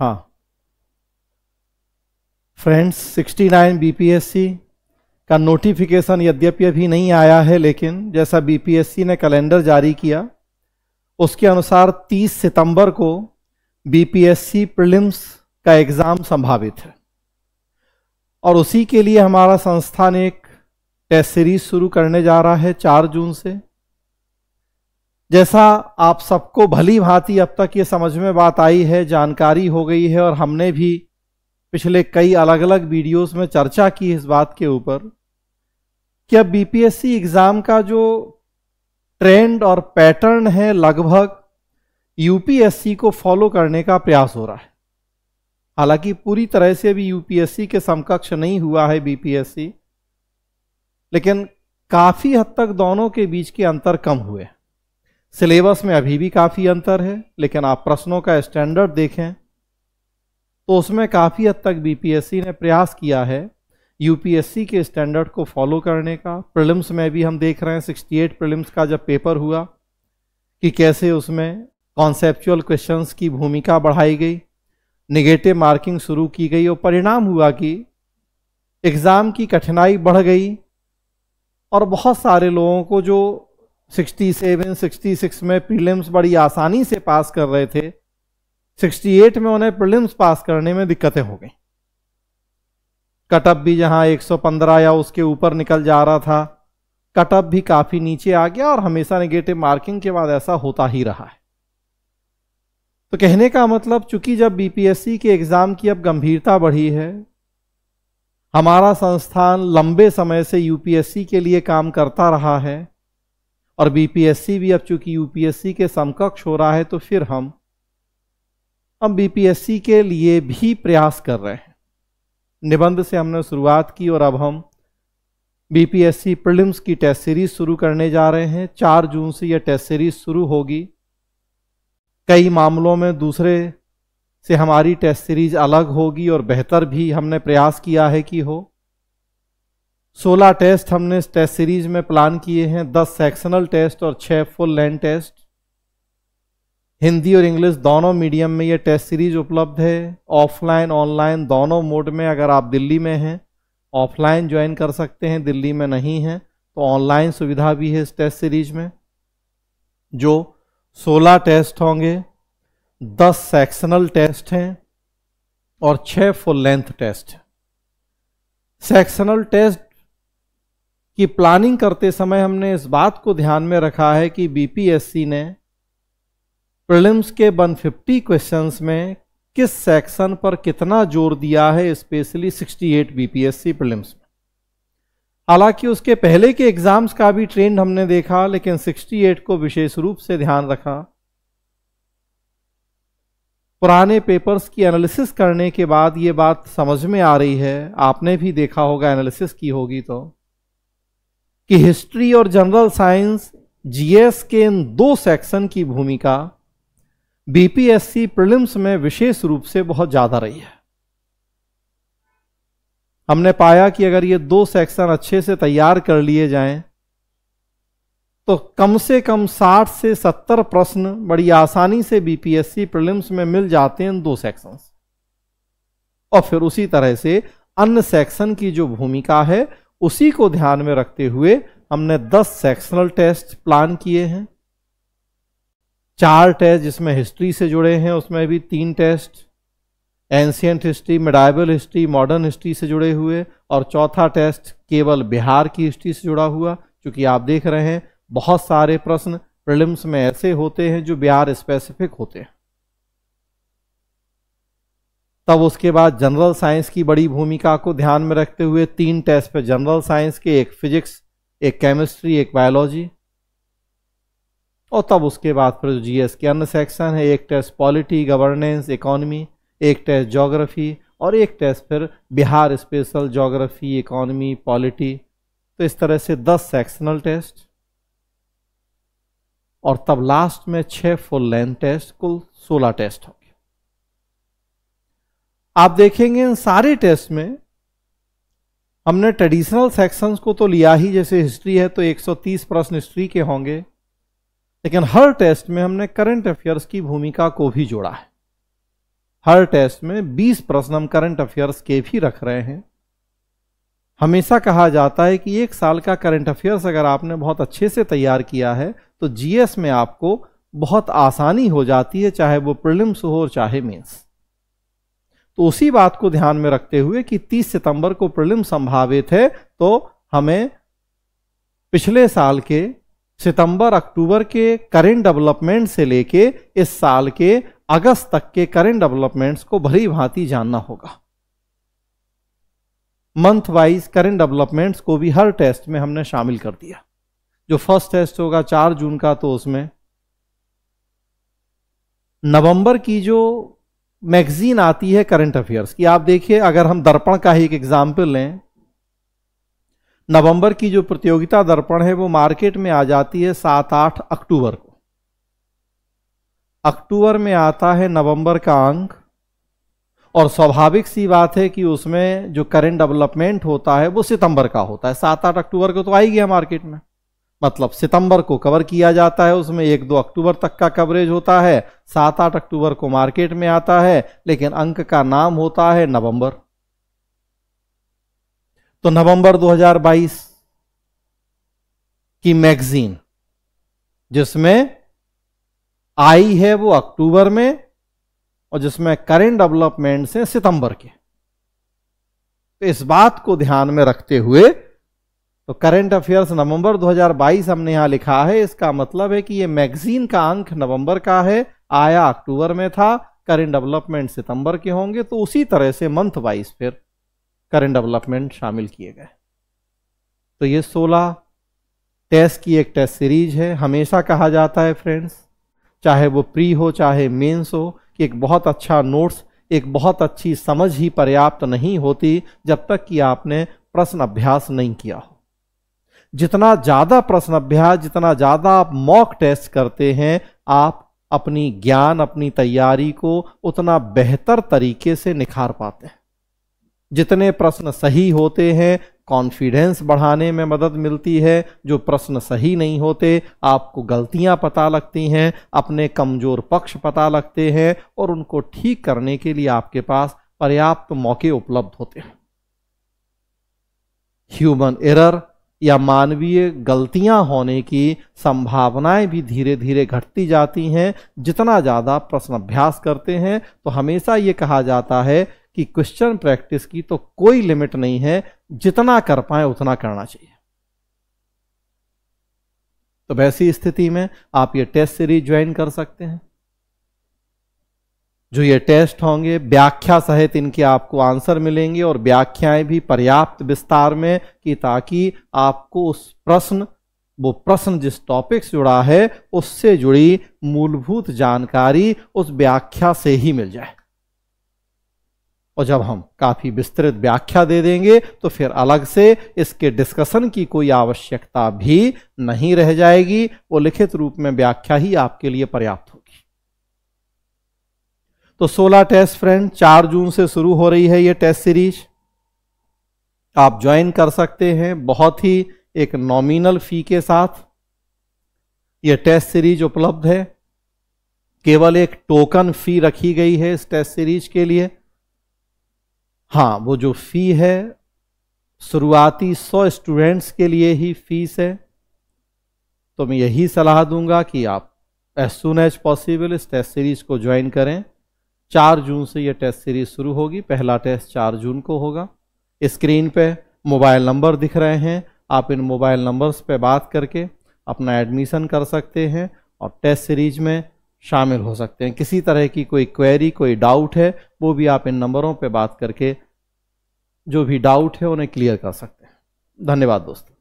हाँ friends 69 BPSC का notification यद्यपि अभी नहीं आया है लेकिन जैसा बीपीएससी ने कैलेंडर जारी किया उसके अनुसार 30 सितंबर को बीपीएससी प्रीलिम्स का एग्ज़ाम संभावित है और उसी के लिए हमारा संस्थान एक टेस्ट सीरीज शुरू करने जा रहा है 4 जून से जैसा आप सबको भली भांति अब तक ये समझ में बात आई है जानकारी हो गई है और हमने भी पिछले कई अलग अलग वीडियोस में चर्चा की इस बात के ऊपर कि अब बीपीएससी एग्ज़ाम का जो ट्रेंड और पैटर्न है लगभग यूपीएससी को फॉलो करने का प्रयास हो रहा है हालांकि पूरी तरह से भी यूपीएससी के समकक्ष नहीं हुआ है बीपीएससी लेकिन काफ़ी हद तक दोनों के बीच के अंतर कम हुए हैं सिलेबस में अभी भी काफ़ी अंतर है लेकिन आप प्रश्नों का स्टैंडर्ड देखें तो उसमें काफ़ी हद तक बीपीएससी ने प्रयास किया है यूपीएससी के स्टैंडर्ड को फॉलो करने का प्रिलिम्स में भी हम देख रहे हैं 68 प्रिलिम्स का जब पेपर हुआ कि कैसे उसमें कॉन्सेप्चुअल क्वेश्चंस की भूमिका बढ़ाई गई निगेटिव मार्किंग शुरू की गई और परिणाम हुआ कि एग्ज़ाम की कठिनाई बढ़ गई और बहुत सारे लोगों को जो 67, 66 में प्रीलिम्स बड़ी आसानी से पास कर रहे थे 68 में उन्हें प्रीलिम्स पास करने में दिक्कतें हो गई कटअप भी जहां 115 या उसके ऊपर निकल जा रहा था कटअप भी काफी नीचे आ गया और हमेशा नेगेटिव मार्किंग के बाद ऐसा होता ही रहा है तो कहने का मतलब चूंकि जब बीपीएससी के एग्जाम की अब गंभीरता बढ़ी है हमारा संस्थान लंबे समय से यूपीएससी के लिए काम करता रहा है और बीपीएससी भी अब चूंकि यूपीएससी के समकक्ष हो रहा है तो फिर हम हम बीपीएससी के लिए भी प्रयास कर रहे हैं निबंध से हमने शुरुआत की और अब हम बीपीएससी प्रिलिम्स की टेस्ट सीरीज शुरू करने जा रहे हैं चार जून से यह टेस्ट सीरीज शुरू होगी कई मामलों में दूसरे से हमारी टेस्ट सीरीज अलग होगी और बेहतर भी हमने प्रयास किया है कि हो सोलह टेस्ट हमने इस टेस्ट सीरीज में प्लान किए हैं दस सेक्शनल टेस्ट और छह फुल लैंड टेस्ट हिंदी और इंग्लिश दोनों मीडियम में ये टेस्ट सीरीज उपलब्ध है ऑफलाइन ऑनलाइन दोनों मोड में अगर आप दिल्ली में हैं ऑफलाइन ज्वाइन कर सकते हैं दिल्ली में नहीं है तो ऑनलाइन सुविधा भी है इस टेस्ट सीरीज में जो 16 टेस्ट होंगे 10 सेक्शनल टेस्ट हैं और 6 full length test sectional test कि प्लानिंग करते समय हमने इस बात को ध्यान में रखा है कि बीपीएससी ने प्रिलिम्स के 150 क्वेश्चंस में किस सेक्शन पर कितना जोर दिया है स्पेशली 68 बीपीएससी प्रिलिम्स में हालांकि उसके पहले के एग्जाम्स का भी ट्रेंड हमने देखा लेकिन 68 को विशेष रूप से ध्यान रखा पुराने पेपर्स की एनालिसिस करने के बाद ये बात समझ में आ रही है आपने भी देखा होगा एनालिसिस की होगी तो कि हिस्ट्री और जनरल साइंस जीएस के इन दो सेक्शन की भूमिका बीपीएससी प्रिलिम्स में विशेष रूप से बहुत ज्यादा रही है हमने पाया कि अगर ये दो सेक्शन अच्छे से तैयार कर लिए जाएं तो कम से कम 60 से 70 प्रश्न बड़ी आसानी से बीपीएससी प्रिलिम्स में मिल जाते हैं इन दो सेक्शंस और फिर उसी तरह से अन्य सेक्शन की जो भूमिका है उसी को ध्यान में रखते हुए हमने 10 सेक्शनल टेस्ट प्लान किए हैं चार टेस्ट जिसमें हिस्ट्री से जुड़े हैं उसमें भी तीन test ancient history medieval history modern history से जुड़े हुए और चौथा टेस्ट केवल बिहार की हिस्ट्री से जुड़ा हुआ क्योंकि आप देख रहे हैं बहुत सारे प्रश्न प्रिलिम्स में ऐसे होते हैं जो बिहार स्पेसिफिक होते हैं तब उसके बाद जनरल साइंस की बड़ी भूमिका को ध्यान में रखते हुए तीन टेस्ट पे जनरल साइंस के एक फिजिक्स एक केमिस्ट्री एक बायोलॉजी और तब उसके बाद फिर तो जीएस के अन्य सेक्शन है एक टेस्ट पॉलिटी गवर्नेंस इकोनॉमी एक टेस्ट जोग्राफी और एक टेस्ट फिर Bihar special geography economy polity तो इस तरह से दस सेक्शनल टेस्ट और तब लास्ट में छः फुल लेंथ टेस्ट कुल सोलह टेस्ट हो आप देखेंगे इन सारे टेस्ट में हमने ट्रेडिशनल सेक्शंस को तो लिया ही जैसे हिस्ट्री है तो 130 प्रश्न हिस्ट्री के होंगे लेकिन हर टेस्ट में हमने करंट अफेयर्स की भूमिका को भी जोड़ा है हर टेस्ट में 20 प्रश्न हम करंट अफेयर्स के भी रख रहे हैं हमेशा कहा जाता है कि एक साल का करंट अफेयर्स अगर आपने बहुत अच्छे से तैयार किया है तो जीएस में आपको बहुत आसानी हो जाती है चाहे वो प्रिलिम्स हो और चाहे मीन्स तो उसी बात को ध्यान में रखते हुए कि 30 सितंबर को प्रलिम संभावित है तो हमें पिछले साल के सितंबर अक्टूबर के करेंट डेवलपमेंट से लेके इस साल के अगस्त तक के करेंट डेवलपमेंट्स को भरी भांति जानना होगा मंथ वाइज करेंट डेवलपमेंट्स को भी हर टेस्ट में हमने शामिल कर दिया जो फर्स्ट टेस्ट होगा चार जून का तो उसमें नवंबर की जो मैगजीन आती है करंट अफेयर्स की आप देखिए अगर हम दर्पण का ही एक एग्जाम्पल लें नवंबर की जो प्रतियोगिता दर्पण है वो मार्केट में आ जाती है सात आठ अक्टूबर को अक्टूबर में आता है नवंबर का अंक और स्वाभाविक सी बात है कि उसमें जो करंट डेवलपमेंट होता है वो सितंबर का होता है सात आठ अक्टूबर को तो आएगी है मार्केट में मतलब सितंबर को कवर किया जाता है उसमें एक दो अक्टूबर तक का कवरेज होता है सात आठ अक्टूबर को मार्केट में आता है लेकिन अंक का नाम होता है नवंबर तो नवंबर 2022 की मैगजीन जिसमें आई है वो अक्टूबर में और जिसमें करेंट डेवलपमेंट से सितंबर के तो इस बात को ध्यान में रखते हुए तो करंट अफेयर्स नवंबर 2022 हमने यहां लिखा है इसका मतलब है कि ये मैगजीन का अंक नवंबर का है आया अक्टूबर में था करंट डेवलपमेंट सितंबर के होंगे तो उसी तरह से मंथ वाइज फिर करंट डेवलपमेंट शामिल किए गए तो ये 16 टेस्ट की एक टेस्ट सीरीज है हमेशा कहा जाता है फ्रेंड्स चाहे वो प्री हो चाहे मेन्स हो कि एक बहुत अच्छा नोट्स एक बहुत अच्छी समझ ही पर्याप्त नहीं होती जब तक कि आपने प्रश्न अभ्यास नहीं किया हो जितना ज़्यादा प्रश्न अभ्यास जितना ज़्यादा आप मॉक टेस्ट करते हैं आप अपनी ज्ञान अपनी तैयारी को उतना बेहतर तरीके से निखार पाते हैं जितने प्रश्न सही होते हैं कॉन्फिडेंस बढ़ाने में मदद मिलती है जो प्रश्न सही नहीं होते आपको गलतियां पता लगती हैं अपने कमज़ोर पक्ष पता लगते हैं और उनको ठीक करने के लिए आपके पास पर्याप्त मौके उपलब्ध होते हैं ह्यूमन एरर या मानवीय गलतियां होने की संभावनाएं भी धीरे धीरे घटती जाती हैं जितना ज़्यादा प्रश्न अभ्यास करते हैं तो हमेशा ये कहा जाता है कि क्वेश्चन प्रैक्टिस की तो कोई लिमिट नहीं है जितना कर पाए उतना करना चाहिए तो वैसी स्थिति में आप ये टेस्ट सीरीज ज्वाइन कर सकते हैं जो ये टेस्ट होंगे व्याख्या सहित इनके आपको आंसर मिलेंगे और व्याख्याएं भी पर्याप्त विस्तार में कि ताकि आपको उस प्रश्न वो प्रश्न जिस टॉपिक से जुड़ा है उससे जुड़ी मूलभूत जानकारी उस व्याख्या से ही मिल जाए और जब हम काफ़ी विस्तृत व्याख्या दे देंगे तो फिर अलग से इसके डिस्कशन की कोई आवश्यकता भी नहीं रह जाएगी वो लिखित रूप में व्याख्या ही आपके लिए पर्याप्त तो 16 टेस्ट फ्रेंड 4 जून से शुरू हो रही है ये टेस्ट सीरीज आप ज्वाइन कर सकते हैं बहुत ही एक नॉमिनल फी के साथ ये टेस्ट सीरीज उपलब्ध है केवल एक टोकन फी रखी गई है इस टेस्ट सीरीज के लिए हाँ वो जो फी है शुरुआती 100 स्टूडेंट्स के लिए ही फीस है तो मैं यही सलाह दूंगा कि आप एज सुन एज पॉसिबल इस टेस्ट सीरीज को ज्वाइन करें चार जून से यह टेस्ट सीरीज शुरू होगी पहला टेस्ट चार जून को होगा स्क्रीन पे मोबाइल नंबर दिख रहे हैं आप इन मोबाइल नंबर्स पे बात करके अपना एडमिशन कर सकते हैं और टेस्ट सीरीज में शामिल हो सकते हैं किसी तरह की कोई क्वेरी कोई डाउट है वो भी आप इन नंबरों पे बात करके जो भी डाउट है उन्हें क्लियर कर सकते हैं धन्यवाद दोस्तों